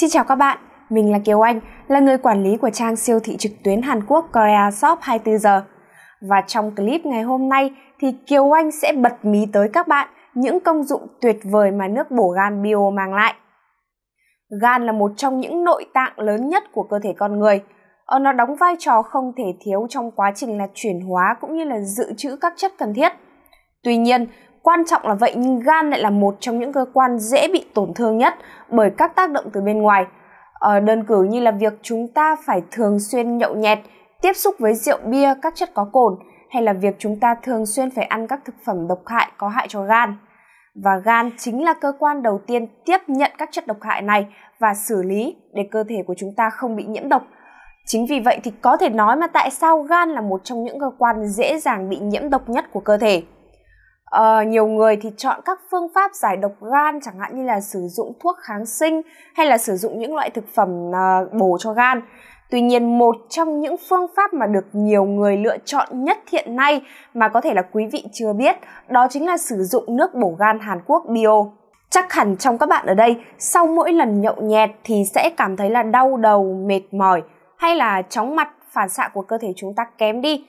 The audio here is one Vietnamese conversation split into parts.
Xin chào các bạn, mình là Kiều Anh, là người quản lý của trang siêu thị trực tuyến Hàn Quốc Korea Shop 24 giờ. Và trong clip ngày hôm nay thì Kiều Anh sẽ bật mí tới các bạn những công dụng tuyệt vời mà nước bổ gan bio mang lại. Gan là một trong những nội tạng lớn nhất của cơ thể con người. Ở ờ, nó đóng vai trò không thể thiếu trong quá trình là chuyển hóa cũng như là dự trữ các chất cần thiết. Tuy nhiên, Quan trọng là vậy nhưng gan lại là một trong những cơ quan dễ bị tổn thương nhất bởi các tác động từ bên ngoài. Ờ, đơn cử như là việc chúng ta phải thường xuyên nhậu nhẹt, tiếp xúc với rượu bia, các chất có cồn hay là việc chúng ta thường xuyên phải ăn các thực phẩm độc hại có hại cho gan. Và gan chính là cơ quan đầu tiên tiếp nhận các chất độc hại này và xử lý để cơ thể của chúng ta không bị nhiễm độc. Chính vì vậy thì có thể nói mà tại sao gan là một trong những cơ quan dễ dàng bị nhiễm độc nhất của cơ thể. Uh, nhiều người thì chọn các phương pháp giải độc gan chẳng hạn như là sử dụng thuốc kháng sinh hay là sử dụng những loại thực phẩm uh, bổ cho gan tuy nhiên một trong những phương pháp mà được nhiều người lựa chọn nhất hiện nay mà có thể là quý vị chưa biết đó chính là sử dụng nước bổ gan hàn quốc bio chắc hẳn trong các bạn ở đây sau mỗi lần nhậu nhẹt thì sẽ cảm thấy là đau đầu mệt mỏi hay là chóng mặt phản xạ của cơ thể chúng ta kém đi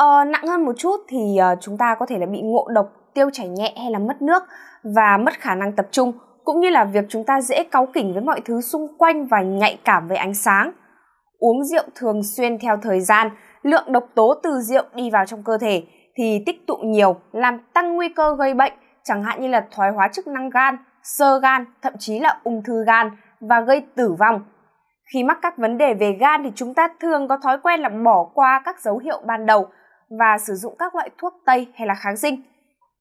Ờ, nặng hơn một chút thì uh, chúng ta có thể là bị ngộ độc, tiêu chảy nhẹ hay là mất nước và mất khả năng tập trung, cũng như là việc chúng ta dễ cáu kỉnh với mọi thứ xung quanh và nhạy cảm với ánh sáng. Uống rượu thường xuyên theo thời gian, lượng độc tố từ rượu đi vào trong cơ thể thì tích tụ nhiều, làm tăng nguy cơ gây bệnh, chẳng hạn như là thoái hóa chức năng gan, sơ gan, thậm chí là ung thư gan và gây tử vong. Khi mắc các vấn đề về gan thì chúng ta thường có thói quen là bỏ qua các dấu hiệu ban đầu và sử dụng các loại thuốc tây hay là kháng sinh.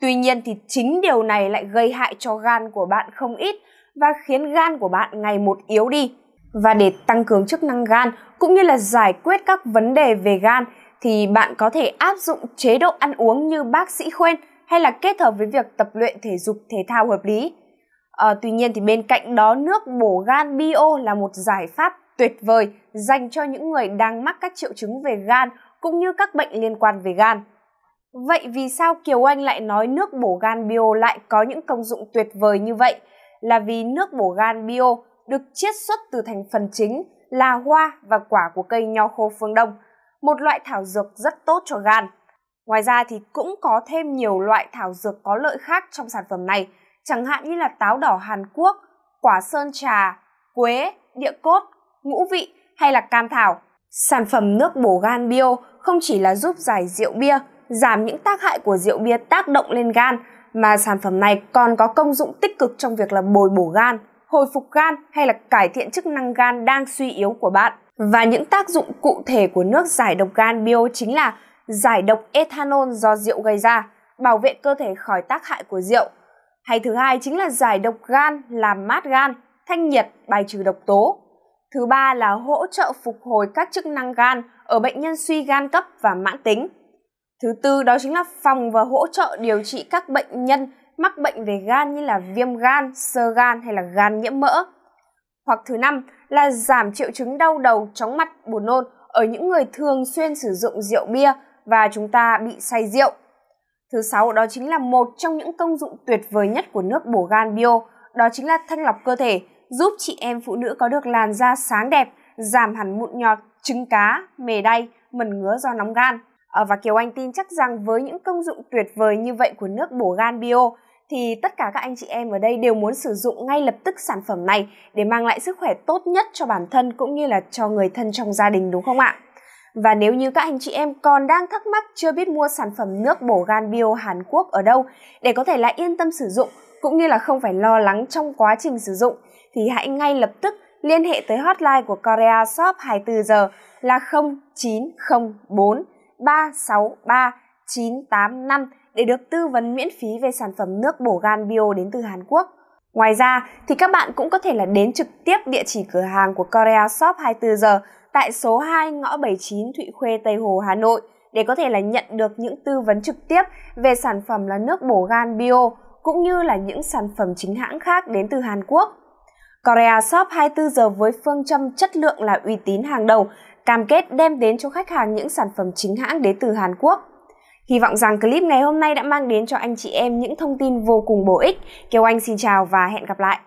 Tuy nhiên thì chính điều này lại gây hại cho gan của bạn không ít và khiến gan của bạn ngày một yếu đi. Và để tăng cường chức năng gan cũng như là giải quyết các vấn đề về gan thì bạn có thể áp dụng chế độ ăn uống như bác sĩ khuyên hay là kết hợp với việc tập luyện thể dục thể thao hợp lý. À, tuy nhiên thì bên cạnh đó nước bổ gan bio là một giải pháp tuyệt vời dành cho những người đang mắc các triệu chứng về gan cũng như các bệnh liên quan về gan. Vậy vì sao Kiều Anh lại nói nước bổ gan bio lại có những công dụng tuyệt vời như vậy? Là vì nước bổ gan bio được chiết xuất từ thành phần chính là hoa và quả của cây nho khô phương Đông, một loại thảo dược rất tốt cho gan. Ngoài ra thì cũng có thêm nhiều loại thảo dược có lợi khác trong sản phẩm này, chẳng hạn như là táo đỏ Hàn Quốc, quả sơn trà, quế, địa cốt, ngũ vị hay là cam thảo. Sản phẩm nước bổ gan bio không chỉ là giúp giải rượu bia, giảm những tác hại của rượu bia tác động lên gan, mà sản phẩm này còn có công dụng tích cực trong việc là bồi bổ gan, hồi phục gan hay là cải thiện chức năng gan đang suy yếu của bạn. Và những tác dụng cụ thể của nước giải độc gan bio chính là giải độc ethanol do rượu gây ra, bảo vệ cơ thể khỏi tác hại của rượu. Hay thứ hai chính là giải độc gan, làm mát gan, thanh nhiệt, bài trừ độc tố, Thứ ba là hỗ trợ phục hồi các chức năng gan ở bệnh nhân suy gan cấp và mãn tính. Thứ tư đó chính là phòng và hỗ trợ điều trị các bệnh nhân mắc bệnh về gan như là viêm gan, sơ gan hay là gan nhiễm mỡ. Hoặc thứ năm là giảm triệu chứng đau đầu, chóng mặt, buồn nôn ở những người thường xuyên sử dụng rượu bia và chúng ta bị say rượu. Thứ sáu đó chính là một trong những công dụng tuyệt vời nhất của nước bổ gan bio, đó chính là thanh lọc cơ thể, giúp chị em phụ nữ có được làn da sáng đẹp, giảm hẳn mụn nhọt, trứng cá, mề đay, mẩn ngứa do nóng gan. Ờ, và Kiều Anh tin chắc rằng với những công dụng tuyệt vời như vậy của nước bổ gan bio, thì tất cả các anh chị em ở đây đều muốn sử dụng ngay lập tức sản phẩm này để mang lại sức khỏe tốt nhất cho bản thân cũng như là cho người thân trong gia đình đúng không ạ? Và nếu như các anh chị em còn đang thắc mắc chưa biết mua sản phẩm nước bổ gan bio Hàn Quốc ở đâu để có thể là yên tâm sử dụng cũng như là không phải lo lắng trong quá trình sử dụng thì hãy ngay lập tức liên hệ tới hotline của Korea Shop 24 giờ là 0904 363 985 để được tư vấn miễn phí về sản phẩm nước bổ gan bio đến từ Hàn Quốc. Ngoài ra thì các bạn cũng có thể là đến trực tiếp địa chỉ cửa hàng của Korea Shop 24 giờ tại số 2 ngõ 79 Thụy Khuê Tây Hồ Hà Nội để có thể là nhận được những tư vấn trực tiếp về sản phẩm là nước bổ gan bio cũng như là những sản phẩm chính hãng khác đến từ Hàn Quốc. Korea Shop 24 giờ với phương châm chất lượng là uy tín hàng đầu, cam kết đem đến cho khách hàng những sản phẩm chính hãng đến từ Hàn Quốc. Hy vọng rằng clip ngày hôm nay đã mang đến cho anh chị em những thông tin vô cùng bổ ích. Kiều Anh xin chào và hẹn gặp lại!